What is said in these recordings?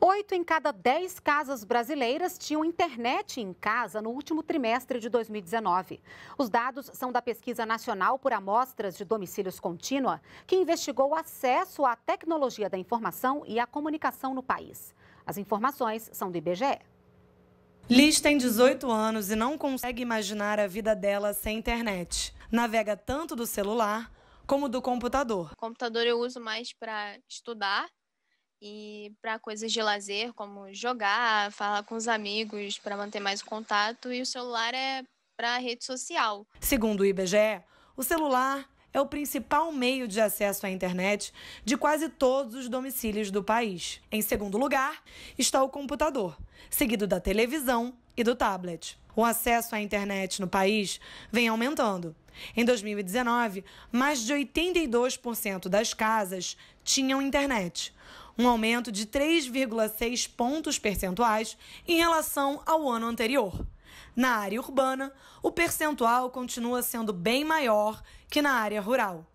Oito em cada dez casas brasileiras tinham internet em casa no último trimestre de 2019. Os dados são da Pesquisa Nacional por Amostras de Domicílios Contínua, que investigou o acesso à tecnologia da informação e à comunicação no país. As informações são do IBGE. Liz tem 18 anos e não consegue imaginar a vida dela sem internet. Navega tanto do celular como do computador. O computador eu uso mais para estudar e para coisas de lazer, como jogar, falar com os amigos para manter mais contato, e o celular é para rede social. Segundo o IBGE, o celular é o principal meio de acesso à internet de quase todos os domicílios do país. Em segundo lugar, está o computador, seguido da televisão e do tablet. O acesso à internet no país vem aumentando. Em 2019, mais de 82% das casas tinham internet um aumento de 3,6 pontos percentuais em relação ao ano anterior. Na área urbana, o percentual continua sendo bem maior que na área rural.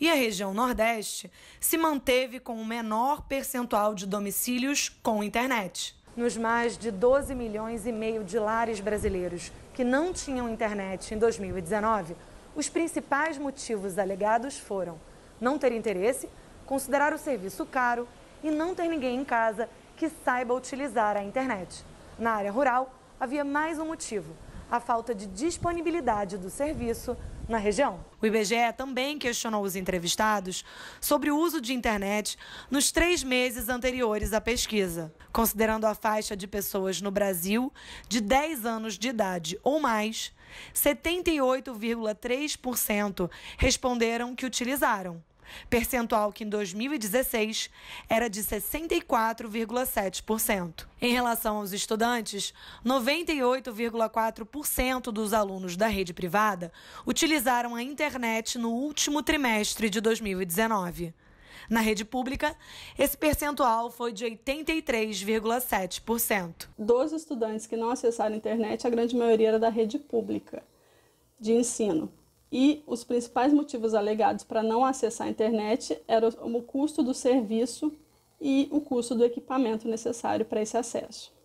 E a região Nordeste se manteve com o um menor percentual de domicílios com internet. Nos mais de 12 milhões e meio de lares brasileiros que não tinham internet em 2019, os principais motivos alegados foram não ter interesse, considerar o serviço caro e não ter ninguém em casa que saiba utilizar a internet. Na área rural, havia mais um motivo: a falta de disponibilidade do serviço na região. O IBGE também questionou os entrevistados sobre o uso de internet nos três meses anteriores à pesquisa, considerando a faixa de pessoas no Brasil de 10 anos de idade ou mais. 78,3% responderam que utilizaram percentual que em 2016 era de 64,7%. Em relação aos estudantes, 98,4% dos alunos da rede privada utilizaram a internet no último trimestre de 2019. Na rede pública, esse percentual foi de 83,7%. Dos estudantes que não acessaram a internet, a grande maioria era da rede pública de ensino. E os principais motivos alegados para não acessar a internet eram o custo do serviço e o custo do equipamento necessário para esse acesso.